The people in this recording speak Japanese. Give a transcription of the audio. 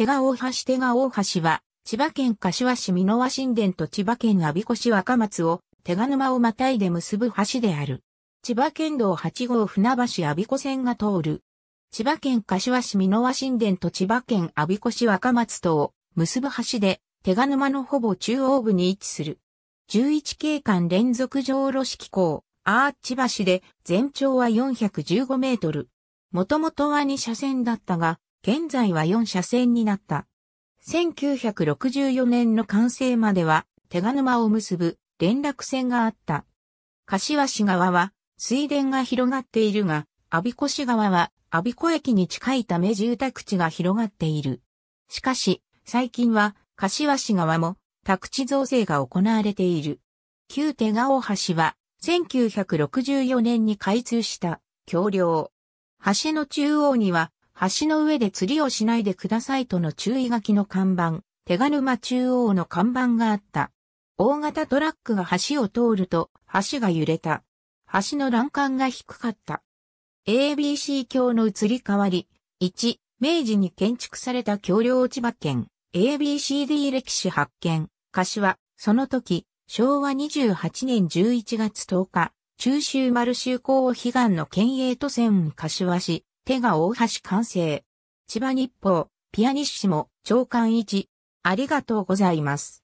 手賀大橋手賀大橋は、千葉県柏市美濃和神殿と千葉県阿鼻子市若松を手賀沼をまたいで結ぶ橋である。千葉県道8号船橋阿鼻子線が通る。千葉県柏市美濃和神殿と千葉県阿鼻子市若松とを結ぶ橋で、手賀沼のほぼ中央部に位置する。11景観連続上路式港、アーチ橋で全長は415メートル。もともとは2車線だったが、現在は4車線になった。1964年の完成までは、手賀沼を結ぶ連絡線があった。柏市側は水田が広がっているが、阿鼻子市側は阿鼻子駅に近いため住宅地が広がっている。しかし、最近は柏市側も宅地造成が行われている。旧手賀大橋は1964年に開通した橋梁。橋の中央には橋の上で釣りをしないでくださいとの注意書きの看板、手賀沼中央の看板があった。大型トラックが橋を通ると、橋が揺れた。橋の欄干が低かった。ABC 橋の移り変わり。1、明治に建築された橋梁千葉県、ABCD 歴史発見。柏、その時、昭和28年11月10日、中秋丸行港悲願の県営都線柏市、手が大橋完成。千葉日報、ピアニッシモ、長官一。ありがとうございます。